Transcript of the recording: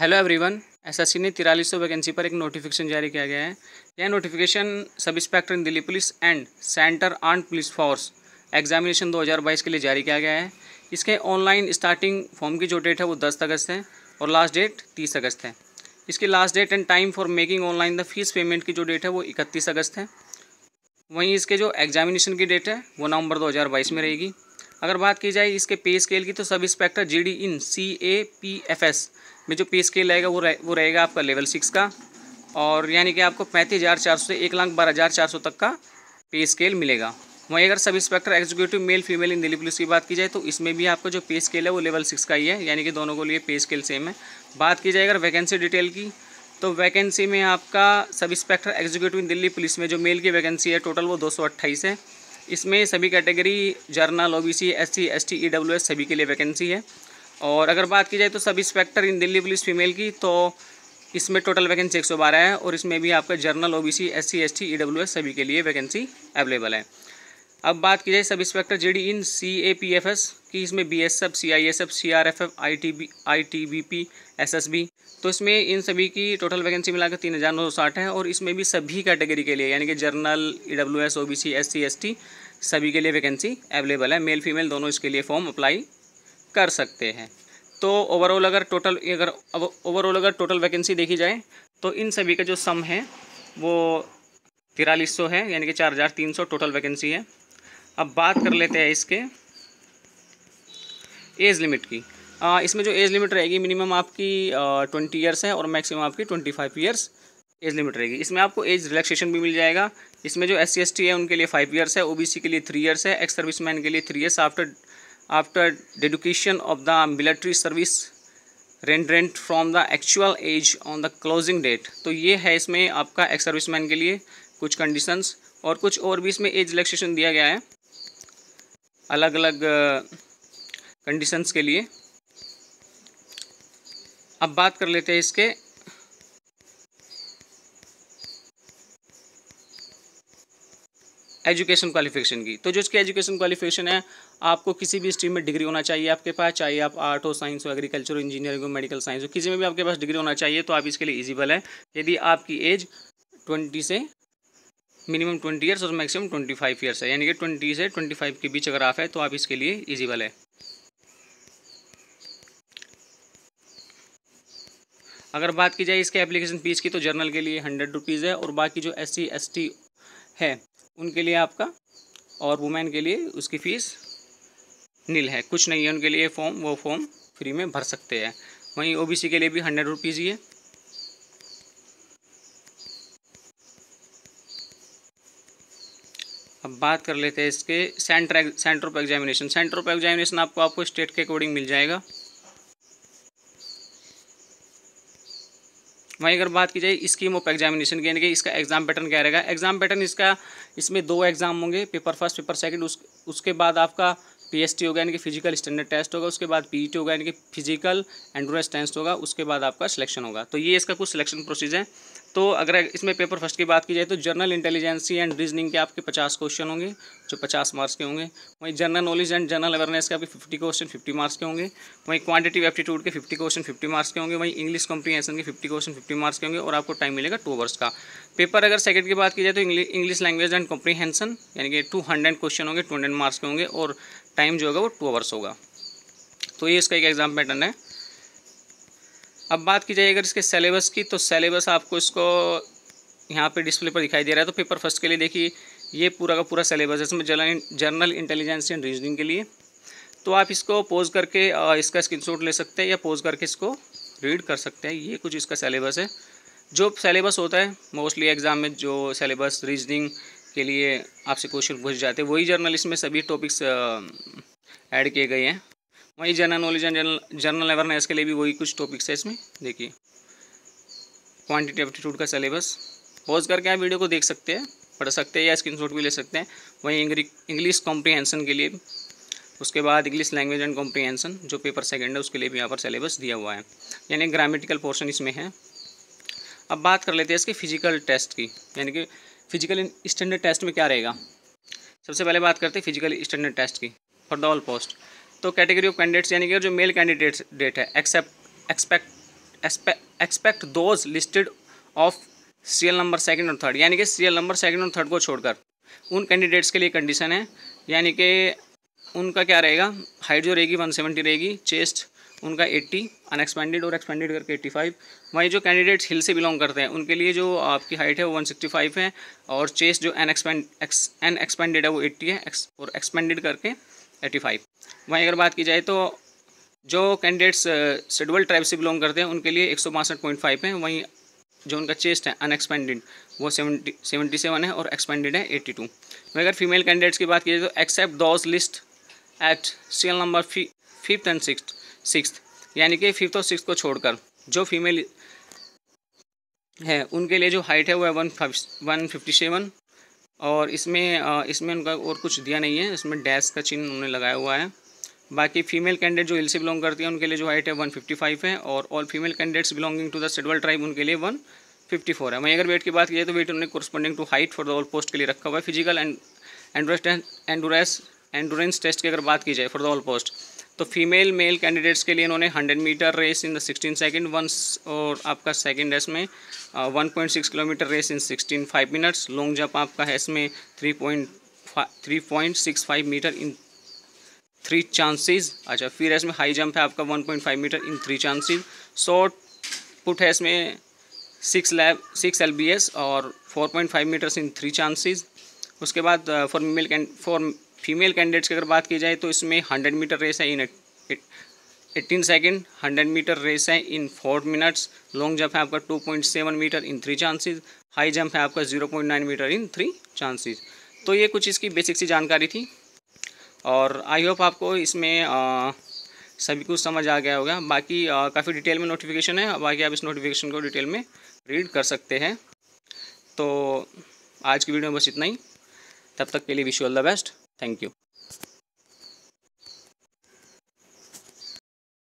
Hello everyone SSC ने तिरालीस vacancy पर एक नोटिफिकेशन जारी किया गया है यह notification sub inspector in Delhi police and centre arm police force examination 2022 के लिए जारी किया गया है इसके ऑनलाइन स्टार्टिंग फॉर्म की जो डेट है वो 10 अगस्त है और लास्ट डेट तीस अगस्त है इसकी last date and time for making online the fee payment की जो डेट है वो इकतीस अगस्त है वहीं इसके जो एग्जामिनेशन की डेट है वो नवंबर दो में रहेगी अगर बात की जाए इसके पे स्केल की तो sub inspector G D in C A P F S में जो पे स्केल रहेगा वो रहे, वो रहेगा आपका लेवल सिक्स का और यानी कि आपको पैंतीस हज़ार चार सौ से एक लाख बारह हज़ार चार सौ तक का पे स्केल मिलेगा वहीं अगर sub inspector executive male female in Delhi police की बात की जाए तो इसमें भी आपका जो पे स्केल है वो लेवल सिक्स का ही है यानी कि दोनों को लिए पे स्केल सेम है बात की जाए अगर वैकेंसी डिटेल की तो वैकेंसी में आपका सब इंस्पेक्टर एग्जीक्यूटिव इन दिल्ली पुलिस में जो मेल की वैकेंसी है टोटल वो दो है इसमें सभी category general O B C S C S T E W S सभी के लिए वैकेंसी है और अगर बात की जाए तो sub inspector in Delhi police female की तो इसमें टोटल वैकेंसी एक सौ बारह है और इसमें भी आपका general O B C S C S T E W S सभी के लिए वैकेंसी अवेलेबल है अब बात की जाए sub inspector G D in C A P F S की इसमें B S F C I S F C R F F I T B I T B P S S B तो इसमें इन सभी की टोटल वैकेंसी मिलाकर तीन हज़ार नौ सौ साठ है और इसमें भी सभी कैटेगरी के लिए यानी कि general E W S O B C S C S T सभी के लिए वैकेंसी अवेलेबल है मेल फीमेल दोनों इसके लिए फॉर्म अप्लाई कर सकते हैं तो ओवरऑल अगर टोटल अगर ओवरऑल अगर टोटल वैकेंसी देखी जाए तो इन सभी का जो सम है वो तिरालीस सौ है यानी कि चार हज़ार तीन सौ टोटल वैकेंसी है अब बात कर लेते हैं इसके एज लिमिट की आ, इसमें जो एज लिमिट रहेगी मिनिमम आपकी ट्वेंटी ईयर्स है और मैक्सिमम आपकी twenty five years age limit रहेगी इसमें आपको एज रिलैक्सेशन भी मिल जाएगा इसमें जो एस सी है उनके लिए फाइव ईयर्स है ओबीसी के लिए थ्री ईयर्स है एक्स सर्विस मैन के लिए three years after after deduction of the military service rendered from the actual age on the closing date तो ये है इसमें आपका एक्स सर्विस मैन के लिए कुछ कंडीशंस और कुछ और भी इसमें एज रिलैक्सेशन दिया गया है अलग अलग कंडीशंस के लिए अब बात कर लेते हैं इसके एजुकेशन क्वालिफिकेशन की तो जो इसकी एजुकेशन क्वालिफिकेशन है आपको किसी भी स्ट्रीम में डिग्री होना चाहिए आपके पास चाहे आप आर्ट हो साइंस हो एग्रीकल्चर हो इंजीनियरिंग हो मेडिकल साइंस हो किसी में भी आपके पास डिग्री होना चाहिए तो आप इसके लिए इजिबल है यदि आपकी एज ट्वेंटी से मिनिमम ट्वेंटी ईयर्स और मैक्सिमम ट्वेंटी फाइव ईयर्स है यानी कि ट्वेंटी से ट्वेंटी फाइव के बीच अगर आप है तो आप इसके लिए इजीबल है अगर बात की जाए इसके एप्लीकेशन फ़ीस की तो जर्नल के लिए हंड्रेड रुपीज़ है और बाकी जो एस सी है उनके लिए आपका और वुमेन के लिए उसकी फ़ीस नील है कुछ नहीं है उनके लिए फॉर्म वो फॉर्म फ्री में भर सकते हैं वहीं ओबीसी के लिए भी हंड्रेड रुपीज़ ही है बात कर लेते हैं इसके centre centre of examination centre of examination आपको आपको स्टेट के अकॉर्डिंग मिल जाएगा वहीं अगर बात की जाए स्कीम ऑफ एग्जामिनेशन की यानी कि इसका एग्ज़ाम पैटर्न क्या रहेगा एग्ज़ाम पैटर्न इसका इसमें दो एग्ज़ाम होंगे पेपर फर्स्ट पेपर सेकंड उस उसके बाद आपका टी होगा यानी कि फिजिकल स्टैंडर्ड टेस्ट होगा उसके बाद पी e होगा यानी कि फिजिकल एंड्रोस टेस्ट होगा उसके बाद आपका सिलेक्शन होगा तो ये इसका कुछ सिलेक्शन प्रोसीज है तो अगर इसमें पेपर फर्स्ट की बात की जाए तो जनरल इंटेलिजेंसी एंड रीजनिंग के आपके पचास क्वेश्चन होंगे जो पचास मार्क्स के होंगे वहीं general knowledge and general awareness के आपके फिफ्टी क्वेश्चन फिफ्टी मार्क्स के होंगे वहीं क्वांटिटिव एप्टीट्यूड के फिफ्टी क्वेश्चन फिफ्टी मार्क्स के होंगे वहीं इंग्लिश कॉम्प्रीहेंशन के फिफ्टी क्वेश्चन फिफ्टी मार्क्स के होंगे और आपको टाइम मिलेगा टू अवर्स का पेपर अगर सेकंड की बात की जाए तो इंग्लिश लैंग्वेज एंड कॉम्प्रीहेंशन यानी कि टू हंड्रेड क्वेश्चन होंगे टू मार्क्स के होंगे और टाइम जो होगा वो टू आवर्स होगा तो ये इसका एक एग्ज़ाम पैटर्न है अब बात की जाए अगर इसके सेलेबस की तो सेलेबस आपको इसको यहाँ पे डिस्प्ले पर दिखाई दे रहा है तो पेपर फर्स्ट के लिए देखिए ये पूरा का पूरा सलेबस है इसमें general general intelligence and reasoning के लिए तो आप इसको पोज करके इसका शॉट ले सकते हैं या पोज करके इसको रीड कर सकते हैं ये कुछ इसका सलेबस है जो सेलेबस होता है मोस्टली एग्ज़ाम में जो सेलेबस रीजनिंग के लिए आपसे क्वेश्चन पूछ जाते हैं वही जर्नल इसमें सभी टॉपिक्स ऐड किए गए हैं वही general knowledge and general awareness के लिए भी वही कुछ टॉपिक्स है इसमें देखिए क्वान्टिटी एप्टीट्यूड का सिलेबस पॉज करके आप वीडियो को देख सकते हैं पढ़ सकते हैं या स्क्रीन भी ले सकते हैं वहीं इंग्लिश कॉम्प्रीहेंसन के लिए उसके बाद इंग्लिश लैंग्वेज एंड कॉम्प्रीहेंसन जो पेपर सेकेंड है उसके लिए भी यहाँ पर सिलेबस दिया हुआ है यानी ग्रामेटिकल पोर्शन इसमें है अब बात कर लेते हैं इसके फिजिकल टेस्ट की यानी कि फिजिकल स्टैंडर्ड टेस्ट में क्या रहेगा सबसे पहले बात करते हैं फिजिकल स्टैंडर्ड टेस्ट की फॉर द ऑल पोस्ट तो कैटेगरी ऑफ कैंडिडेट्स यानी कि जो मेल कैंडिडेट्स डेट है except expect expect those listed of serial number second और थर्ड यानी कि सीरियल नंबर सेकंड और थर्ड को छोड़कर उन कैंडिडेट्स के लिए कंडीशन है यानी कि उनका क्या रहेगा हाइट जो रहेगी वन सेवेंटी रहेगी चेस्ट उनका 80 अनएक्सपेंडेड और एक्सपेंडेड करके 85 वहीं जो कैंडिडेट्स हिल से बिलोंग करते हैं उनके लिए जो आपकी हाइट है वो 165 है और चेस्ट जो एन एक्सपेंड एक्स एक्सपेंडेड है वो 80 है एक्स और एक्सपेंडेड करके 85 वहीं अगर बात की जाए तो जो कैंडिडेट्स शेड्यूल ट्राइब से बिलोंग करते हैं उनके लिए एक है वहीं जो उनका चेस्ट है अनएक्सपेंडेड वो सेवेंटी सेवेंटी सेवन है और एक्सपेंडेड है एट्टी टू वहीं अगर फीमेल कैंडिडेट्स की बात की जाए तो except those list at C L number fifth and six six यानी कि फिफ्थ और सिक्स को छोड़कर जो फीमेल है उनके लिए जो हाइट है वो है वन वन फिफ्टी सेवन और इसमें इसमें उनका और कुछ दिया नहीं है इसमें डैश का चिन्ह उन्होंने लगाया हुआ है बाकी फीमेल कैंडिडेट जो एल से बिलोंग करती है उनके लिए जो हाइट है वन फिफ्टी फाइव है और all female candidates belonging to the scheduled tribe उनके लिए वन फिफ्टी फोर है वहीं अगर वेट की बात की जाए तो वेट उन्होंने corresponding to height for the all post के लिए रखा हुआ है physical and endurance endurance test की अगर बात की जाए फॉर द ऑल पोस्ट तो फीमेल मेल कैंडिडेट्स के लिए इन्होंने 100 metre race in the 16 second one और आपका सेकंड है इसमें 1.6 kilometre race in 16 five minutes long jump आपका है इसमें 3.65 मीटर इन थ्री चांसेस अच्छा फिर इसमें हाई जंप है आपका 1.5 metre in three chances shot put है इसमें सिक्स लैब सिक्स एल और four metres in three chances उसके बाद फॉर मेल कैंड फॉर फीमेल कैंडिडेट्स की अगर बात की जाए तो इसमें हंड्रेड मीटर रेस है in eighteen second hundred metre race है in four minutes long jump है आपका two point seven metre in three chances high jump है आपका zero point nine metre in three chances तो ये कुछ इसकी बेसिक सी जानकारी थी और आई होप आपको इसमें आ, सभी कुछ समझ आ गया होगा बाकी काफ़ी डिटेल में नोटिफिकेशन है बाकी आप इस नोटिफिकेशन को डिटेल में रीड कर सकते हैं तो आज की वीडियो में बस इतना ही तब तक के लिए wish you all the best Thank you.